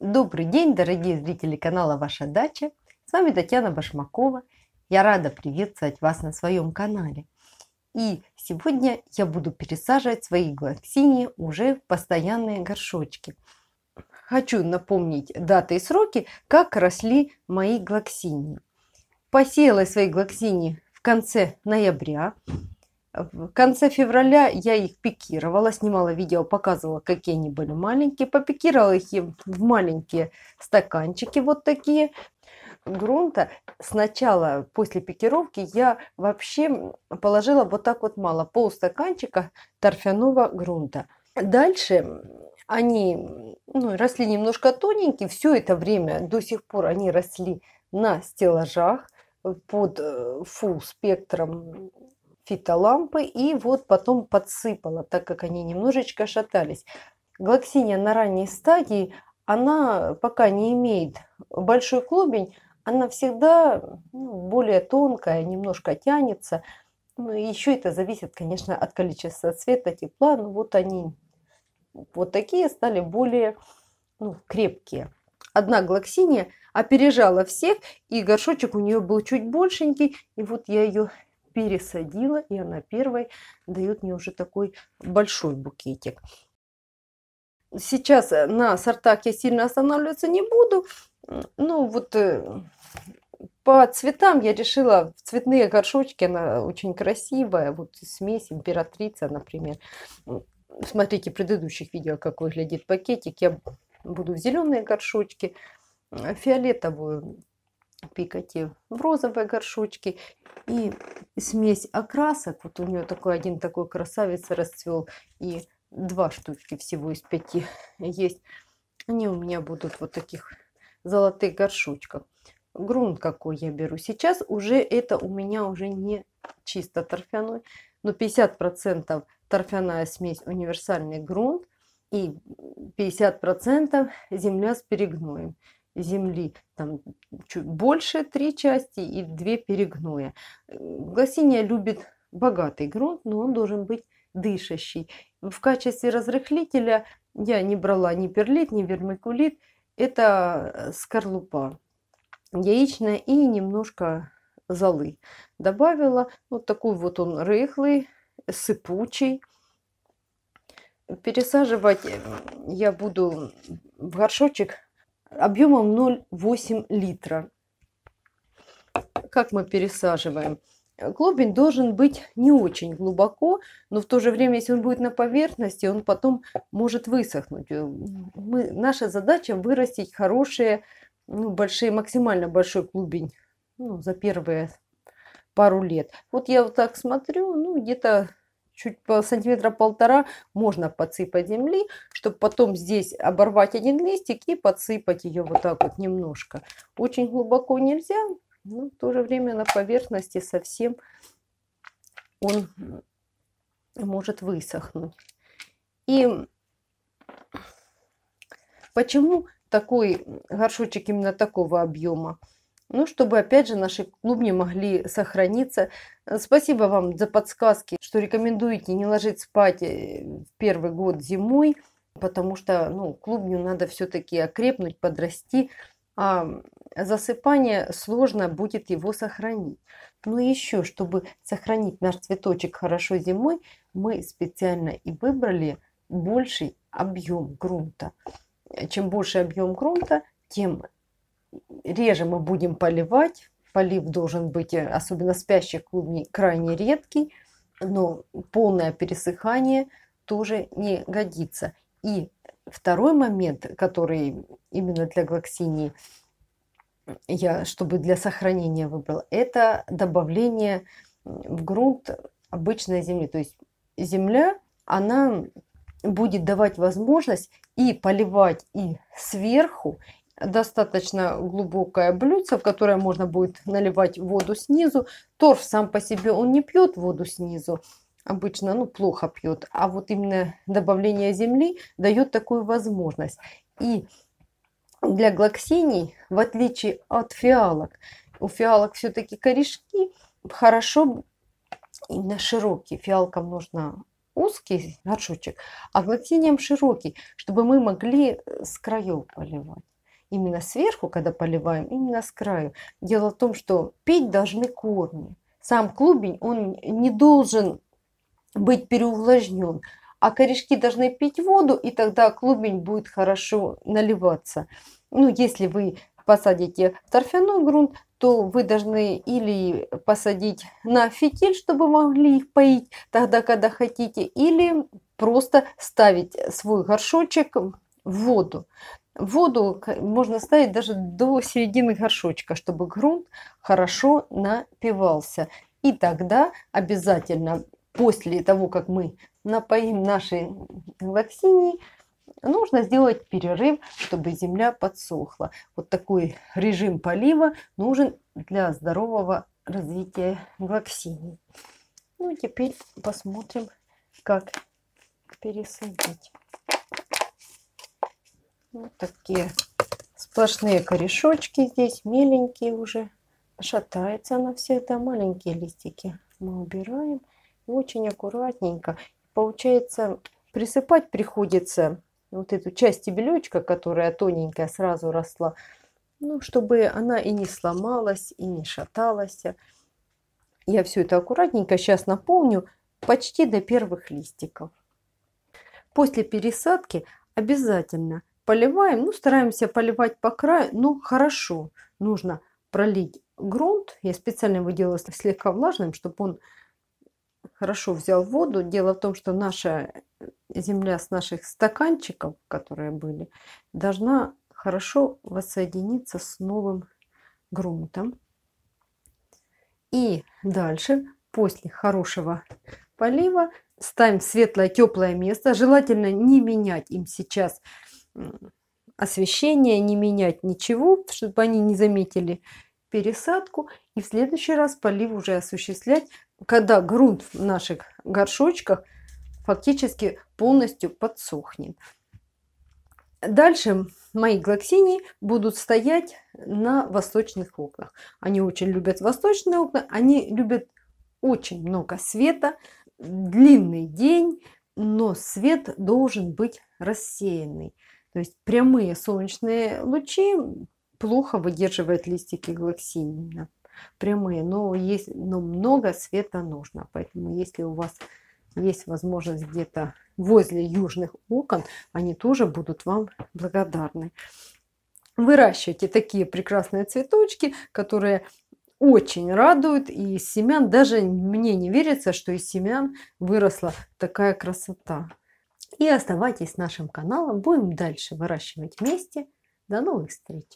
Добрый день, дорогие зрители канала «Ваша дача». С вами Татьяна Башмакова. Я рада приветствовать вас на своем канале. И сегодня я буду пересаживать свои глоксинии уже в постоянные горшочки. Хочу напомнить даты и сроки, как росли мои глоксинии. Посеяла свои глоксинии в конце ноября. В конце февраля я их пикировала, снимала видео, показывала, какие они были маленькие. Попикировала их в маленькие стаканчики вот такие грунта. Сначала, после пикировки, я вообще положила вот так вот мало, полстаканчика торфяного грунта. Дальше они ну, росли немножко тоненькие, все это время до сих пор они росли на стеллажах э, под э, фул спектром фитолампы и вот потом подсыпала, так как они немножечко шатались. Глоксиния на ранней стадии, она пока не имеет большой клубень, она всегда ну, более тонкая, немножко тянется. Ну, еще это зависит, конечно, от количества цвета, тепла. Но вот они вот такие стали более ну, крепкие. Одна глоксиния опережала всех, и горшочек у нее был чуть большенький. И вот я ее пересадила, и она первой дает мне уже такой большой букетик. Сейчас э, на сортах я сильно останавливаться не буду. Ну вот э, по цветам я решила в цветные горшочки, она очень красивая, вот смесь императрица, например. Смотрите предыдущих видео, как выглядит пакетик. Я буду в зеленые горшочки, э, фиолетовую пикати в розовые горшочки и смесь окрасок, вот у нее такой один такой красавец расцвел, и два штучки всего из пяти есть. Они у меня будут вот таких золотых горшочках. Грунт какой я беру. Сейчас уже это у меня уже не чисто торфяной, но 50% торфяная смесь универсальный грунт и 50% земля с перегноем земли, там чуть больше три части и две перегноя. Гласиния любит богатый грунт, но он должен быть дышащий. В качестве разрыхлителя я не брала ни перлит, ни вермикулит. Это э, скорлупа яичная и немножко золы. Добавила вот такой вот он рыхлый, сыпучий. Пересаживать э, я буду в горшочек объемом 0,8 литра. Как мы пересаживаем? Клубень должен быть не очень глубоко, но в то же время, если он будет на поверхности, он потом может высохнуть. Э, мы, наша задача вырастить хорошие, ну, большие, максимально большой клубень ну, за первые пару лет. Вот я вот так смотрю, ну где-то чуть по сантиметра полтора можно подсыпать земли, чтобы потом здесь оборвать один листик и подсыпать ее вот так вот немножко. Очень глубоко нельзя, но в то же время на поверхности совсем он может высохнуть. И почему такой горшочек именно такого объема? Ну, чтобы, опять же, наши клубни могли сохраниться. Спасибо вам за подсказки, что рекомендуете не ложить спать э, в первый год зимой потому что ну, клубню надо все-таки окрепнуть, подрасти, а засыпание сложно будет его сохранить. Но еще, чтобы сохранить наш цветочек хорошо зимой, мы специально и выбрали больший объем грунта. Чем больше объем грунта, тем реже мы будем поливать. Полив должен быть, э, особенно спящих клубней, крайне редкий, но полное пересыхание тоже не годится. И второй момент, который именно для глоксинии я, чтобы для сохранения выбрала, это добавление в грунт обычной земли. То есть земля, она будет давать возможность и поливать, и сверху, достаточно глубокое блюдце, в которое можно будет наливать воду снизу. Торф сам по себе, он не пьет воду снизу, обычно ну, плохо пьет, а вот именно добавление земли дает такую возможность. И для глоксиний, в отличие от фиалок, у фиалок все-таки корешки хорошо именно широкие. Фиалкам нужно узкий горшочек, а глоксиниям широкий, чтобы мы могли с краев поливать. Именно сверху, когда поливаем, именно с краю. Дело в том, что пить должны корни. Сам клубень, он не должен быть переувлажнен. А корешки должны пить воду, и тогда клубень будет хорошо наливаться. Ну, если вы посадите в торфяной грунт, то вы должны или посадить на фитиль, чтобы могли их поить тогда, когда хотите, или просто ставить свой горшочек в воду. Воду можно ставить даже до середины горшочка, чтобы грунт хорошо напивался. И тогда обязательно после того, как мы напоим наши лаксинии, нужно сделать перерыв, чтобы земля подсохла. Вот такой режим полива нужен для здорового развития глоксиний. Ну, теперь посмотрим, как пересадить. Вот ну, такие сплошные корешочки здесь, меленькие уже. Шатается она это, маленькие листики мы убираем очень аккуратненько. Получается, присыпать приходится вот эту часть стебелечка, которая тоненькая сразу росла, ну, чтобы она и не сломалась, и не шаталась. Я все это аккуратненько сейчас наполню почти до первых листиков. После пересадки обязательно поливаем, ну, стараемся поливать по краю, ну хорошо нужно пролить грунт. Я специально его делала слегка влажным, чтобы он хорошо взял воду. Дело в том, что наша э, земля с наших стаканчиков, которые были, должна хорошо воссоединиться с новым грунтом. И дальше, после хорошего полива, ставим светлое, теплое место. Желательно не менять им сейчас освещение, не менять ничего, чтобы они не заметили пересадку. И в следующий раз полив уже осуществлять когда грунт в наших горшочках фактически полностью подсохнет. Дальше мои глоксинии будут стоять на восточных окнах. Они очень любят восточные окна, они любят очень много света, длинный день, но свет должен быть рассеянный. То есть прямые солнечные лучи плохо выдерживают листики глоксинина прямые, но, есть, но много света нужно. Поэтому если у вас есть возможность где-то возле южных окон, они тоже будут вам благодарны. Выращивайте такие прекрасные цветочки, которые очень радуют. И из семян, даже мне не верится, что из семян выросла такая красота. И оставайтесь с нашим каналом. Будем дальше выращивать вместе. До новых встреч!